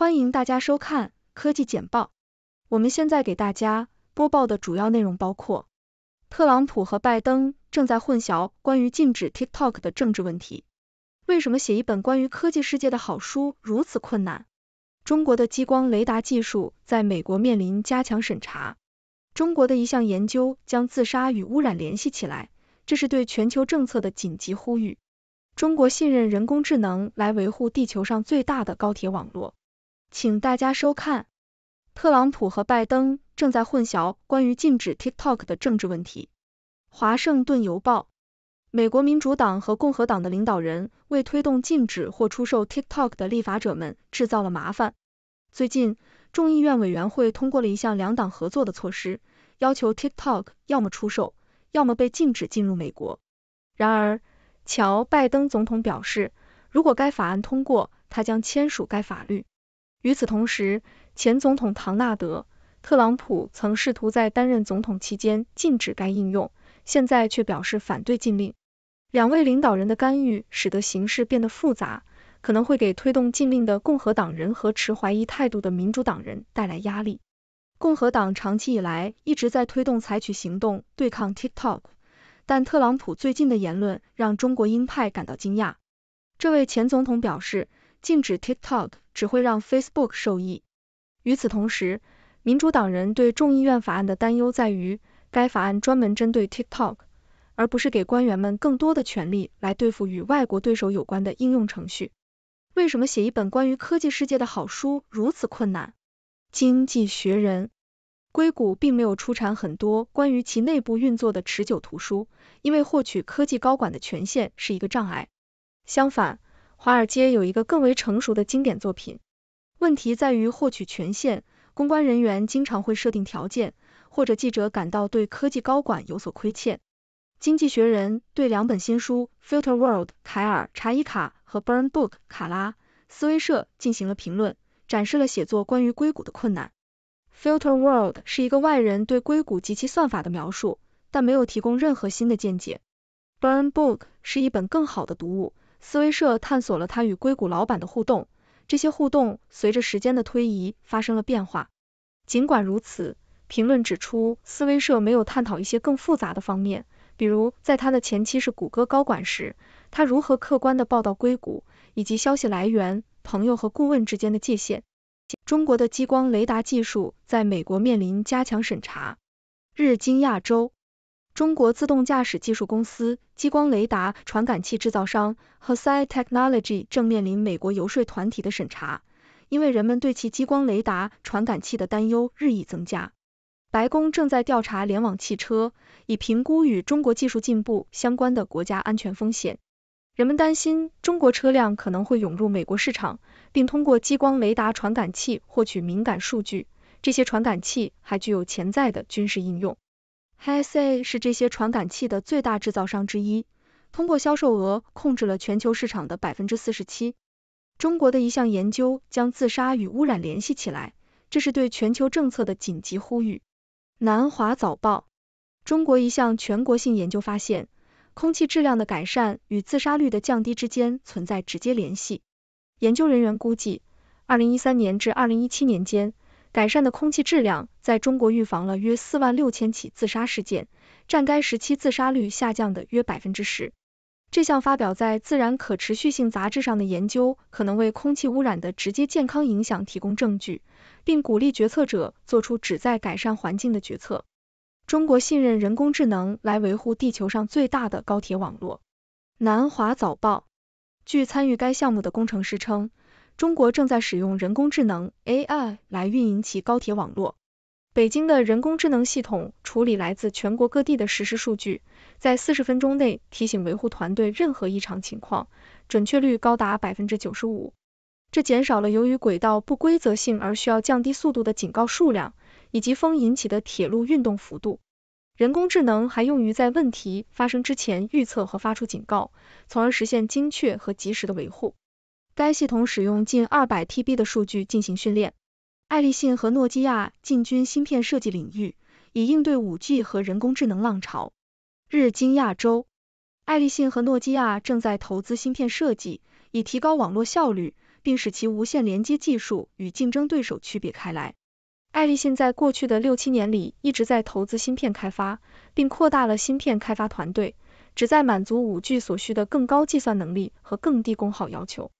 欢迎大家收看科技简报。我们现在给大家播报的主要内容包括：特朗普和拜登正在混淆关于禁止 TikTok 的政治问题；为什么写一本关于科技世界的好书如此困难？中国的激光雷达技术在美国面临加强审查；中国的一项研究将自杀与污染联系起来，这是对全球政策的紧急呼吁；中国信任人工智能来维护地球上最大的高铁网络。请大家收看。特朗普和拜登正在混淆关于禁止 TikTok 的政治问题。华盛顿邮报：美国民主党和共和党的领导人为推动禁止或出售 TikTok 的立法者们制造了麻烦。最近，众议院委员会通过了一项两党合作的措施，要求 TikTok 要么出售，要么被禁止进入美国。然而，乔·拜登总统表示，如果该法案通过，他将签署该法律。与此同时，前总统唐纳德·特朗普曾试图在担任总统期间禁止该应用，现在却表示反对禁令。两位领导人的干预使得形势变得复杂，可能会给推动禁令的共和党人和持怀疑态度的民主党人带来压力。共和党长期以来一直在推动采取行动对抗 TikTok，但特朗普最近的言论让中国鹰派感到惊讶。这位前总统表示，禁止 TikTok。只会让 Facebook 受益。与此同时，民主党人对众议院法案的担忧在于，该法案专门针对 TikTok，而不是给官员们更多的权利来对付与外国对手有关的应用程序。为什么写一本关于科技世界的好书如此困难？经济学人。硅谷并没有出产很多关于其内部运作的持久图书，因为获取科技高管的权限是一个障碍。相反，华尔街有一个更为成熟的经典作品。问题在于获取权限，公关人员经常会设定条件，或者记者感到对科技高管有所亏欠。《经济学人》对两本新书《Filter World》凯尔·查伊卡和《Burn Book》卡拉·斯威社进行了评论，展示了写作关于硅谷的困难。《Filter World》是一个外人对硅谷及其算法的描述，但没有提供任何新的见解。《Burn Book》是一本更好的读物。斯威社探索了他与硅谷老板的互动，这些互动随着时间的推移发生了变化。尽管如此，评论指出，斯威社没有探讨一些更复杂的方面，比如在他的前妻是谷歌高管时，他如何客观地报道硅谷，以及消息来源、朋友和顾问之间的界限。中国的激光雷达技术在美国面临加强审查。日经亚洲。中国自动驾驶技术公司、激光雷达传感器制造商 Husky Technology 正面临美国游说团体的审查，因为人们对其激光雷达传感器的担忧日益增加。白宫正在调查联网汽车，以评估与中国技术进步相关的国家安全风险。人们担心中国车辆可能会涌入美国市场，并通过激光雷达传感器获取敏感数据。这些传感器还具有潜在的军事应用。HiSi 是这些传感器的最大制造商之一，通过销售额控制了全球市场的百分之四十七。中国的一项研究将自杀与污染联系起来，这是对全球政策的紧急呼吁。南华早报：中国一项全国性研究发现，空气质量的改善与自杀率的降低之间存在直接联系。研究人员估计，二零一三年至二零一七年间。改善的空气质量在中国预防了约四万六千起自杀事件，占该时期自杀率下降的约百分之十。这项发表在《自然可持续性》杂志上的研究可能为空气污染的直接健康影响提供证据，并鼓励决策者做出旨在改善环境的决策。中国信任人工智能来维护地球上最大的高铁网络。南华早报，据参与该项目的工程师称。中国正在使用人工智能 （AI） 来运营其高铁网络。北京的人工智能系统处理来自全国各地的实时数据，在四十分钟内提醒维护团队任何异常情况，准确率高达百分之九十五。这减少了由于轨道不规则性而需要降低速度的警告数量，以及风引起的铁路运动幅度。人工智能还用于在问题发生之前预测和发出警告，从而实现精确和及时的维护。该系统使用近 200TB 的数据进行训练。爱立信和诺基亚进军芯片设计领域，以应对 5G 和人工智能浪潮。日经亚洲，爱立信和诺基亚正在投资芯片设计，以提高网络效率，并使其无线连接技术与竞争对手区别开来。爱立信在过去的六七年里一直在投资芯片开发，并扩大了芯片开发团队，旨在满足 5G 所需的更高计算能力和更低功耗要求。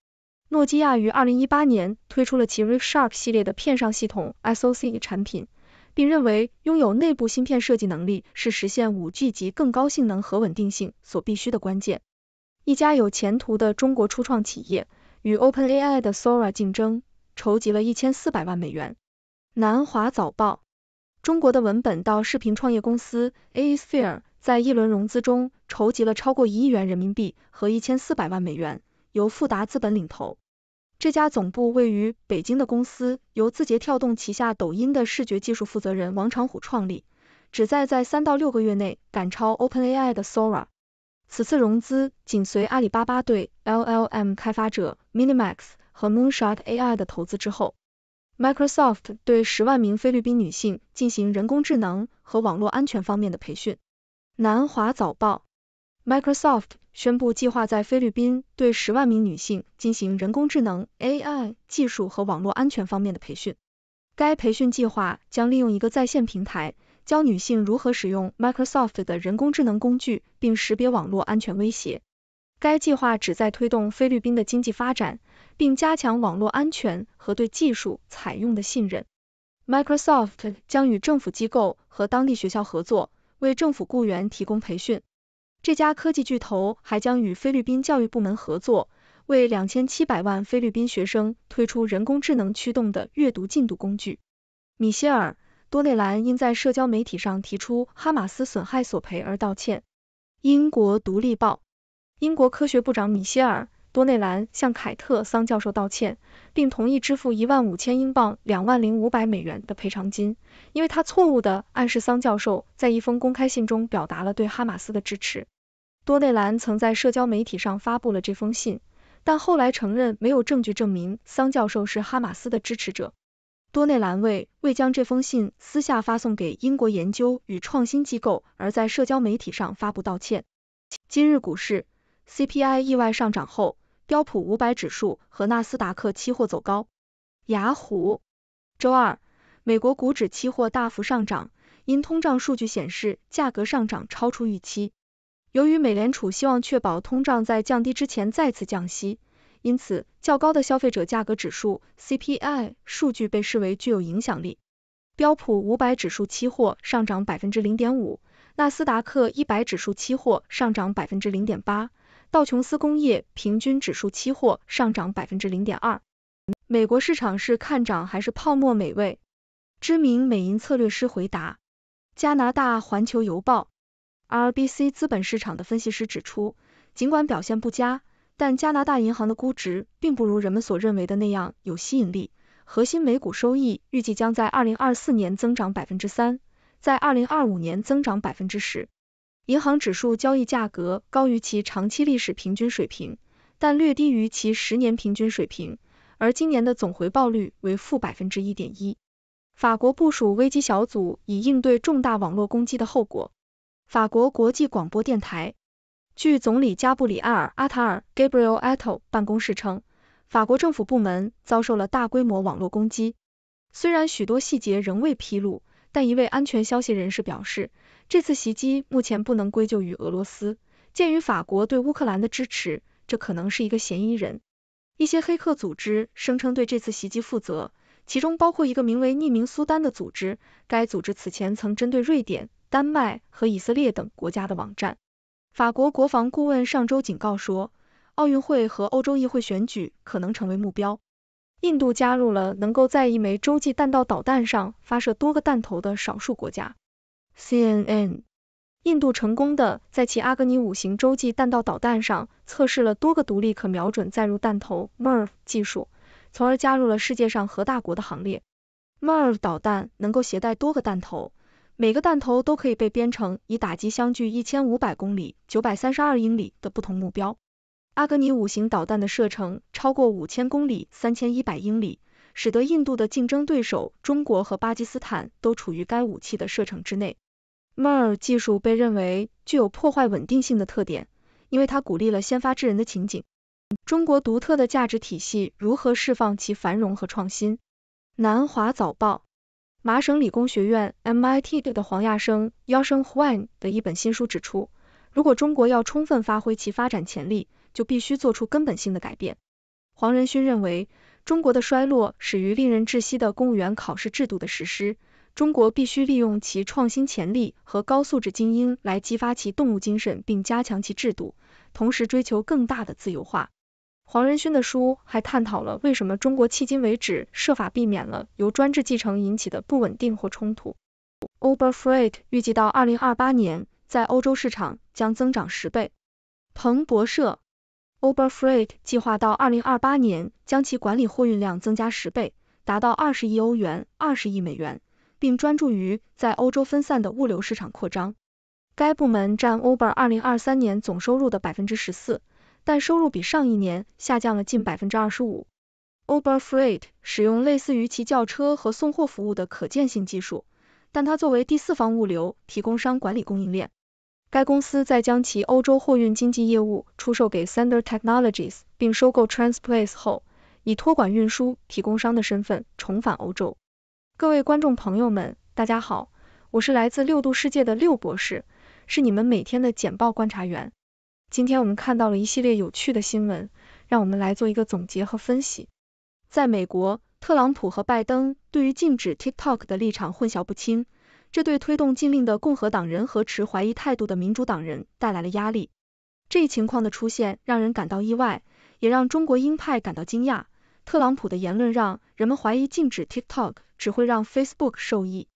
诺基亚于二零一八年推出了其 r i f s h a r p 系列的片上系统 SOC 产品，并认为拥有内部芯片设计能力是实现五 G 及更高性能和稳定性所必须的关键。一家有前途的中国初创企业与 OpenAI 的 Sora 竞争，筹集了一千四百万美元。南华早报：中国的文本到视频创业公司 a s p h e r e 在一轮融资中筹集了超过一亿元人民币和一千四百万美元。由富达资本领投，这家总部位于北京的公司由字节跳动旗下抖音的视觉技术负责人王长虎创立，旨在在三到六个月内赶超 OpenAI 的 Sora。此次融资紧随阿里巴巴对 LLM 开发者 Minimax 和 Moonshot AI 的投资之后。Microsoft 对十万名菲律宾女性进行人工智能和网络安全方面的培训。南华早报。Microsoft 宣布计划在菲律宾对十万名女性进行人工智能 AI 技术和网络安全方面的培训。该培训计划将利用一个在线平台，教女性如何使用 Microsoft 的人工智能工具，并识别网络安全威胁。该计划旨在推动菲律宾的经济发展，并加强网络安全和对技术采用的信任。Microsoft 将与政府机构和当地学校合作，为政府雇员提供培训。这家科技巨头还将与菲律宾教育部门合作，为两千七百万菲律宾学生推出人工智能驱动的阅读进度工具。米歇尔·多内兰因在社交媒体上提出哈马斯损害索赔而道歉。英国《独立报》英国科学部长米歇尔。多内兰向凯特桑教授道歉，并同意支付一万五千英镑两万零五百美元的赔偿金，因为他错误地暗示桑教授在一封公开信中表达了对哈马斯的支持。多内兰曾在社交媒体上发布了这封信，但后来承认没有证据证明桑教授是哈马斯的支持者。多内兰为未将这封信私下发送给英国研究与创新机构而在社交媒体上发布道歉。今日股市 CPI 意外上涨后。标普五百指数和纳斯达克期货走高。雅虎周二，美国股指期货大幅上涨，因通胀数据显示价格上涨超出预期。由于美联储希望确保通胀在降低之前再次降息，因此较高的消费者价格指数 （CPI） 数据被视为具有影响力。标普五百指数期货上涨百分之零点五，纳斯达克一百指数期货上涨百分之零点八。道琼斯工业平均指数期货上涨百分之零点二。美国市场是看涨还是泡沫美味？知名美银策略师回答。加拿大环球邮报 （RBC 资本市场的分析师指出，尽管表现不佳，但加拿大银行的估值并不如人们所认为的那样有吸引力。核心每股收益预计将在二零二四年增长百分之三，在二零二五年增长百分之十。银行指数交易价格高于其长期历史平均水平，但略低于其十年平均水平，而今年的总回报率为负百分之一点一。法国部署危机小组以应对重大网络攻击的后果。法国国际广播电台，据总理加布里埃尔·阿塔尔 （Gabriel Attal） 办公室称，法国政府部门遭受了大规模网络攻击。虽然许多细节仍未披露，但一位安全消息人士表示。这次袭击目前不能归咎于俄罗斯，鉴于法国对乌克兰的支持，这可能是一个嫌疑人。一些黑客组织声称对这次袭击负责，其中包括一个名为“匿名苏丹”的组织，该组织此前曾针对瑞典、丹麦和以色列等国家的网站。法国国防顾问上周警告说，奥运会和欧洲议会选举可能成为目标。印度加入了能够在一枚洲际弹道导弹上发射多个弹头的少数国家。CNN：印度成功的在其阿格尼五型洲际弹道导弹上测试了多个独立可瞄准载入弹头 （MIRV） 技术，从而加入了世界上核大国的行列。MIRV 导弹能够携带多个弹头，每个弹头都可以被编程以打击相距一千五百公里（九百三十二英里）的不同目标。阿格尼五型导弹的射程超过五千公里（三千一百英里），使得印度的竞争对手中国和巴基斯坦都处于该武器的射程之内。m 默 r 技术被认为具有破坏稳定性的特点，因为它鼓励了先发制人的情景。中国独特的价值体系如何释放其繁荣和创新？南华早报，麻省理工学院 MIT 的黄亚生、h Huan 的一本新书指出，如果中国要充分发挥其发展潜力，就必须做出根本性的改变。黄仁勋认为，中国的衰落始于令人窒息的公务员考试制度的实施。中国必须利用其创新潜力和高素质精英来激发其动物精神，并加强其制度，同时追求更大的自由化。黄仁勋的书还探讨了为什么中国迄今为止设法避免了由专制继承引起的不稳定或冲突。Uber Freight 预计到二零二八年，在欧洲市场将增长十倍。彭博社。Uber Freight 计划到二零二八年将其管理货运量增加十倍，达到二十亿欧元，二十亿美元。并专注于在欧洲分散的物流市场扩张。该部门占 Uber 二零二三年总收入的百分之十四，但收入比上一年下降了近百分之二十五。Uber Freight 使用类似于其轿车和送货服务的可见性技术，但它作为第四方物流提供商管理供应链。该公司在将其欧洲货运经纪业务出售给 Sender Technologies 并收购 Transplace 后，以托管运输提供商的身份重返欧洲。各位观众朋友们，大家好，我是来自六度世界的六博士，是你们每天的简报观察员。今天我们看到了一系列有趣的新闻，让我们来做一个总结和分析。在美国，特朗普和拜登对于禁止 TikTok 的立场混淆不清，这对推动禁令的共和党人和持怀疑态度的民主党人带来了压力。这一情况的出现让人感到意外，也让中国鹰派感到惊讶。特朗普的言论让人们怀疑禁止 TikTok 只会让 Facebook 受益，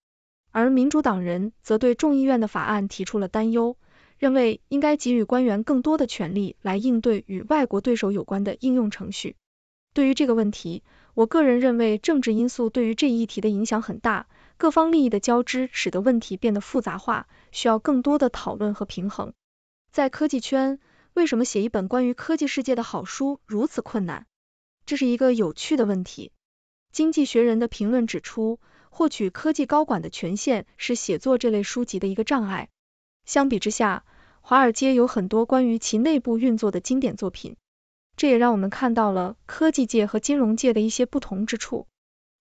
而民主党人则对众议院的法案提出了担忧，认为应该给予官员更多的权利来应对与外国对手有关的应用程序。对于这个问题，我个人认为政治因素对于这一议题的影响很大，各方利益的交织使得问题变得复杂化，需要更多的讨论和平衡。在科技圈，为什么写一本关于科技世界的好书如此困难？这是一个有趣的问题。《经济学人》的评论指出，获取科技高管的权限是写作这类书籍的一个障碍。相比之下，华尔街有很多关于其内部运作的经典作品。这也让我们看到了科技界和金融界的一些不同之处。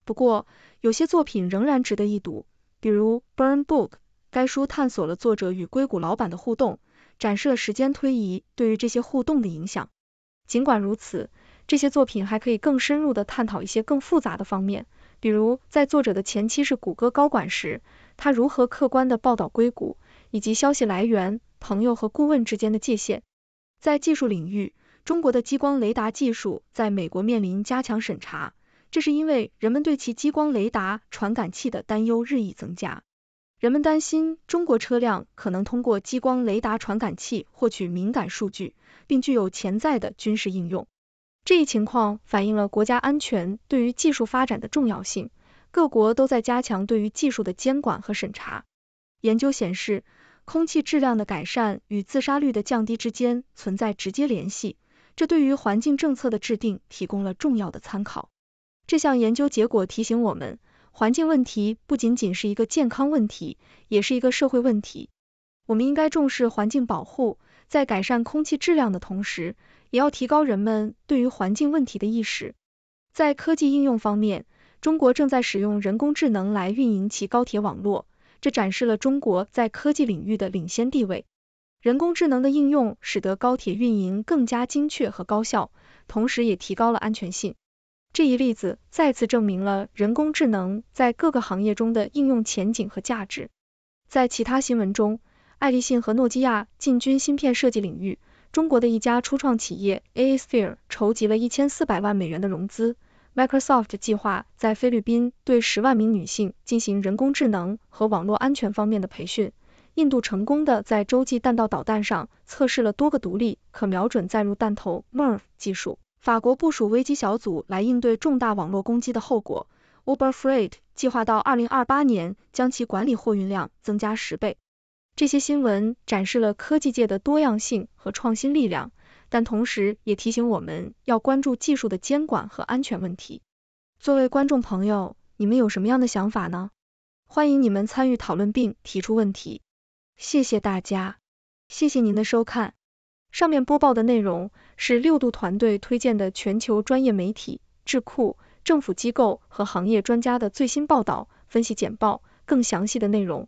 不过，有些作品仍然值得一读，比如《Burn Book》。该书探索了作者与硅谷老板的互动，展示了时间推移对于这些互动的影响。尽管如此，这些作品还可以更深入地探讨一些更复杂的方面，比如在作者的前期是谷歌高管时，他如何客观地报道硅谷，以及消息来源、朋友和顾问之间的界限。在技术领域，中国的激光雷达技术在美国面临加强审查，这是因为人们对其激光雷达传感器的担忧日益增加。人们担心中国车辆可能通过激光雷达传感器获取敏感数据，并具有潜在的军事应用。这一情况反映了国家安全对于技术发展的重要性，各国都在加强对于技术的监管和审查。研究显示，空气质量的改善与自杀率的降低之间存在直接联系，这对于环境政策的制定提供了重要的参考。这项研究结果提醒我们，环境问题不仅仅是一个健康问题，也是一个社会问题。我们应该重视环境保护，在改善空气质量的同时。也要提高人们对于环境问题的意识。在科技应用方面，中国正在使用人工智能来运营其高铁网络，这展示了中国在科技领域的领先地位。人工智能的应用使得高铁运营更加精确和高效，同时也提高了安全性。这一例子再次证明了人工智能在各个行业中的应用前景和价值。在其他新闻中，爱立信和诺基亚进军芯片设计领域。中国的一家初创企业 A Sphere 集了一千四百万美元的融资。Microsoft 计划在菲律宾对十万名女性进行人工智能和网络安全方面的培训。印度成功的在洲际弹道导弹上测试了多个独立可瞄准载入弹头 （MIRV） 技术。法国部署危机小组来应对重大网络攻击的后果。Uber Freight 计划到二零二八年将其管理货运量增加十倍。这些新闻展示了科技界的多样性和创新力量，但同时也提醒我们要关注技术的监管和安全问题。作为观众朋友，你们有什么样的想法呢？欢迎你们参与讨论并提出问题。谢谢大家，谢谢您的收看。上面播报的内容是六度团队推荐的全球专业媒体、智库、政府机构和行业专家的最新报道、分析简报，更详细的内容。